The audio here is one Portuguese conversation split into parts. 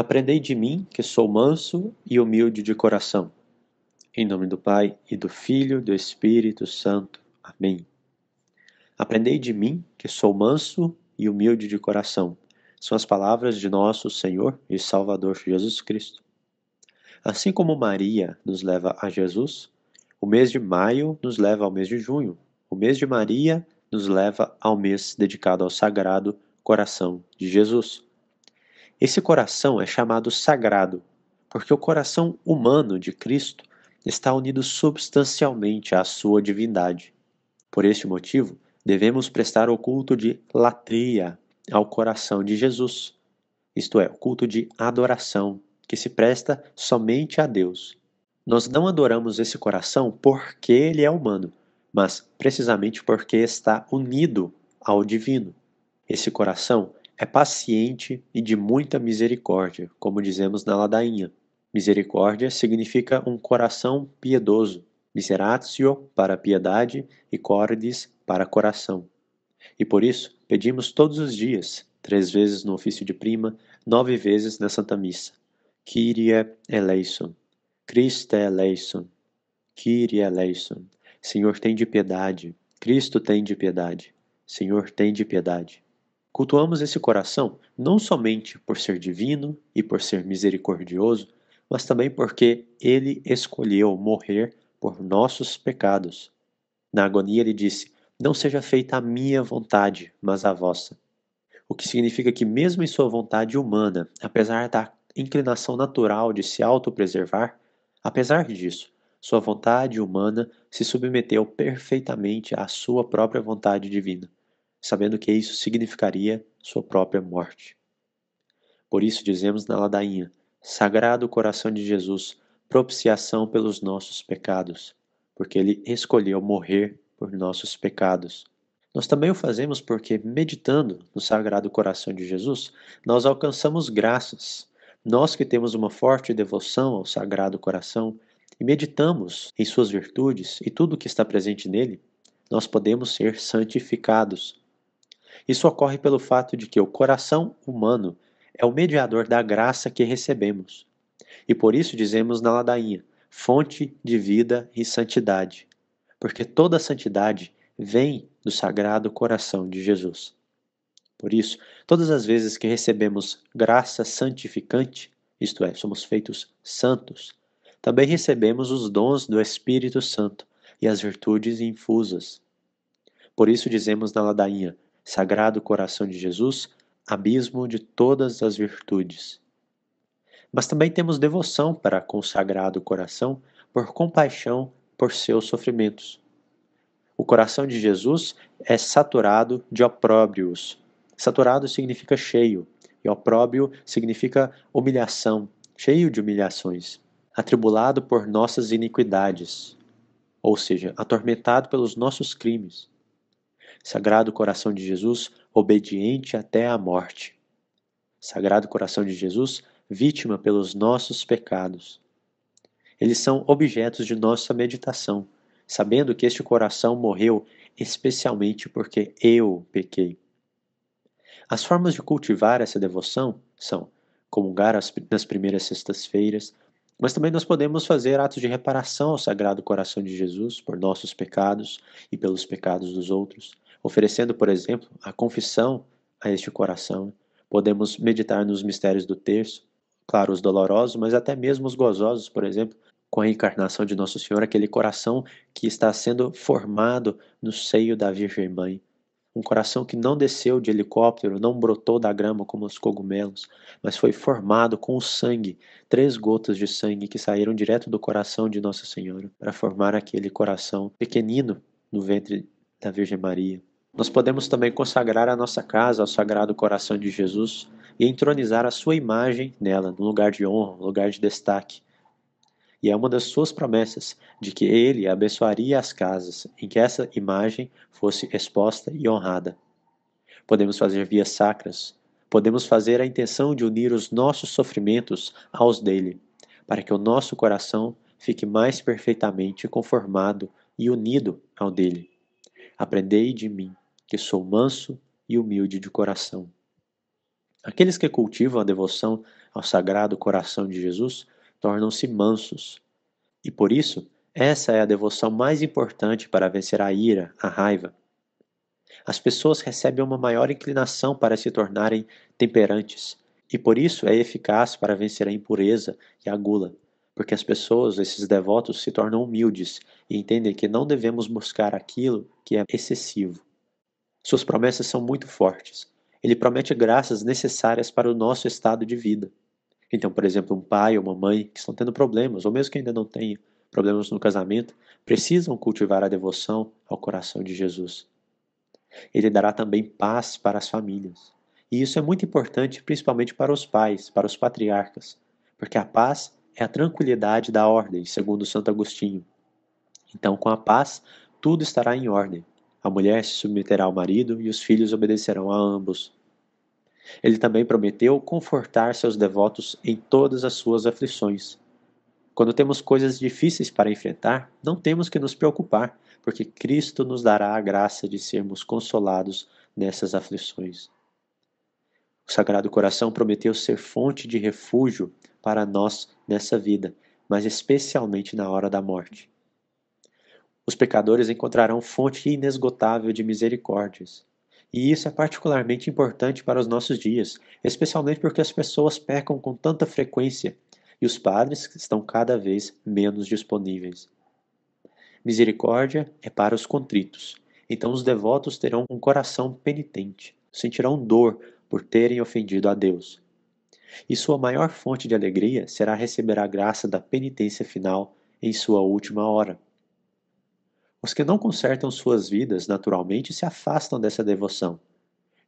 Aprendei de mim, que sou manso e humilde de coração. Em nome do Pai, e do Filho, e do Espírito Santo. Amém. Aprendei de mim, que sou manso e humilde de coração. São as palavras de nosso Senhor e Salvador Jesus Cristo. Assim como Maria nos leva a Jesus, o mês de maio nos leva ao mês de junho. O mês de Maria nos leva ao mês dedicado ao Sagrado Coração de Jesus. Esse coração é chamado sagrado, porque o coração humano de Cristo está unido substancialmente à sua divindade. Por este motivo, devemos prestar o culto de latria ao coração de Jesus, isto é, o culto de adoração, que se presta somente a Deus. Nós não adoramos esse coração porque ele é humano, mas precisamente porque está unido ao divino. Esse coração é paciente e de muita misericórdia, como dizemos na ladainha. Misericórdia significa um coração piedoso, miseratio para piedade e cordis para coração. E por isso pedimos todos os dias, três vezes no ofício de prima, nove vezes na Santa Missa. Kyrie eleison, Christe eleison, Kyrie eleison. Senhor, tem de piedade. Cristo tem de piedade. Senhor, tem de piedade. Cultuamos esse coração não somente por ser divino e por ser misericordioso, mas também porque ele escolheu morrer por nossos pecados. Na agonia, ele disse: Não seja feita a minha vontade, mas a vossa. O que significa que, mesmo em sua vontade humana, apesar da inclinação natural de se autopreservar, apesar disso, sua vontade humana se submeteu perfeitamente à sua própria vontade divina sabendo que isso significaria sua própria morte. Por isso dizemos na ladainha: Sagrado coração de Jesus, propiciação pelos nossos pecados, porque ele escolheu morrer por nossos pecados. Nós também o fazemos porque, meditando no Sagrado Coração de Jesus, nós alcançamos graças. Nós que temos uma forte devoção ao Sagrado Coração e meditamos em suas virtudes e tudo o que está presente nele, nós podemos ser santificados, isso ocorre pelo fato de que o coração humano é o mediador da graça que recebemos. E por isso dizemos na ladainha: fonte de vida e santidade. Porque toda santidade vem do sagrado coração de Jesus. Por isso, todas as vezes que recebemos graça santificante, isto é, somos feitos santos, também recebemos os dons do Espírito Santo e as virtudes infusas. Por isso dizemos na ladainha: Sagrado Coração de Jesus, abismo de todas as virtudes. Mas também temos devoção para com o Sagrado Coração por compaixão por seus sofrimentos. O coração de Jesus é saturado de opróbrios. Saturado significa cheio, e opróbrio significa humilhação, cheio de humilhações, atribulado por nossas iniquidades, ou seja, atormentado pelos nossos crimes. Sagrado Coração de Jesus, obediente até a morte. Sagrado Coração de Jesus, vítima pelos nossos pecados. Eles são objetos de nossa meditação, sabendo que este coração morreu especialmente porque eu pequei. As formas de cultivar essa devoção são comungar nas primeiras sextas-feiras, mas também nós podemos fazer atos de reparação ao Sagrado Coração de Jesus por nossos pecados e pelos pecados dos outros. Oferecendo, por exemplo, a confissão a este coração, podemos meditar nos mistérios do terço, claro, os dolorosos, mas até mesmo os gozosos, por exemplo, com a encarnação de Nosso Senhor, aquele coração que está sendo formado no seio da Virgem Mãe. Um coração que não desceu de helicóptero, não brotou da grama como os cogumelos, mas foi formado com o sangue, três gotas de sangue que saíram direto do coração de Nossa Senhora, para formar aquele coração pequenino no ventre da Virgem Maria. Nós podemos também consagrar a nossa casa ao Sagrado Coração de Jesus e entronizar a sua imagem nela, no lugar de honra, no lugar de destaque. E é uma das suas promessas de que ele abençoaria as casas em que essa imagem fosse exposta e honrada. Podemos fazer vias sacras, podemos fazer a intenção de unir os nossos sofrimentos aos dele, para que o nosso coração fique mais perfeitamente conformado e unido ao dele. Aprendei de mim, que sou manso e humilde de coração. Aqueles que cultivam a devoção ao Sagrado Coração de Jesus tornam-se mansos. E por isso, essa é a devoção mais importante para vencer a ira, a raiva. As pessoas recebem uma maior inclinação para se tornarem temperantes, e por isso é eficaz para vencer a impureza e a gula, porque as pessoas, esses devotos, se tornam humildes e entendem que não devemos buscar aquilo que é excessivo. Suas promessas são muito fortes. Ele promete graças necessárias para o nosso estado de vida. Então, por exemplo, um pai ou uma mãe que estão tendo problemas, ou mesmo que ainda não tenham problemas no casamento, precisam cultivar a devoção ao coração de Jesus. Ele dará também paz para as famílias. E isso é muito importante, principalmente para os pais, para os patriarcas, porque a paz é a tranquilidade da ordem, segundo Santo Agostinho. Então, com a paz, tudo estará em ordem. A mulher se submeterá ao marido e os filhos obedecerão a ambos. Ele também prometeu confortar seus devotos em todas as suas aflições. Quando temos coisas difíceis para enfrentar, não temos que nos preocupar, porque Cristo nos dará a graça de sermos consolados nessas aflições. O Sagrado Coração prometeu ser fonte de refúgio para nós nessa vida, mas especialmente na hora da morte. Os pecadores encontrarão fonte inesgotável de misericórdias. E isso é particularmente importante para os nossos dias, especialmente porque as pessoas pecam com tanta frequência e os padres estão cada vez menos disponíveis. Misericórdia é para os contritos, então os devotos terão um coração penitente, sentirão dor por terem ofendido a Deus. E sua maior fonte de alegria será receber a graça da penitência final em sua última hora. Os que não consertam suas vidas naturalmente se afastam dessa devoção.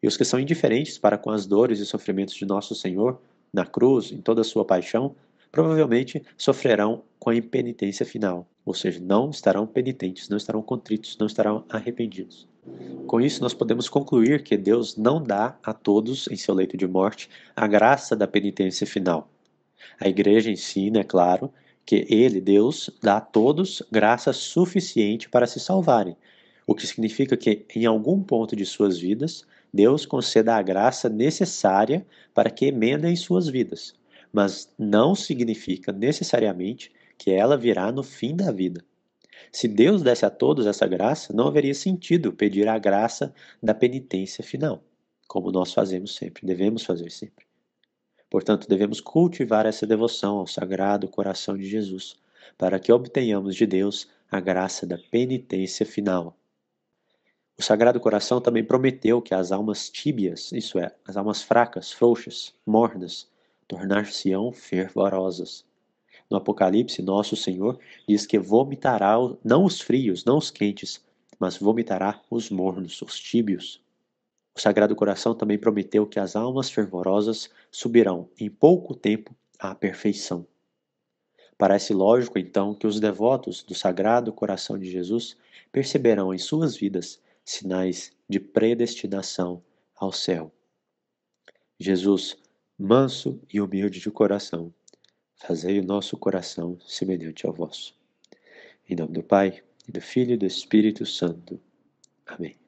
E os que são indiferentes para com as dores e sofrimentos de nosso Senhor, na cruz, em toda a sua paixão, provavelmente sofrerão com a impenitência final, ou seja, não estarão penitentes, não estarão contritos, não estarão arrependidos. Com isso, nós podemos concluir que Deus não dá a todos, em seu leito de morte, a graça da penitência final. A Igreja ensina, é claro, que ele, Deus, dá a todos graça suficiente para se salvarem, o que significa que, em algum ponto de suas vidas, Deus conceda a graça necessária para que emendem suas vidas, mas não significa necessariamente que ela virá no fim da vida. Se Deus desse a todos essa graça, não haveria sentido pedir a graça da penitência final, como nós fazemos sempre, devemos fazer sempre. Portanto, devemos cultivar essa devoção ao Sagrado Coração de Jesus, para que obtenhamos de Deus a graça da penitência final. O Sagrado Coração também prometeu que as almas tíbias, isso é, as almas fracas, frouxas, mornas, tornar-se-ão fervorosas. No Apocalipse, nosso Senhor diz que vomitará não os frios, não os quentes, mas vomitará os mornos, os tíbios. O Sagrado Coração também prometeu que as almas fervorosas subirão em pouco tempo à perfeição. Parece lógico, então, que os devotos do Sagrado Coração de Jesus perceberão em suas vidas sinais de predestinação ao céu. Jesus, manso e humilde de coração, fazei o nosso coração semelhante ao vosso. Em nome do Pai, e do Filho e do Espírito Santo. Amém.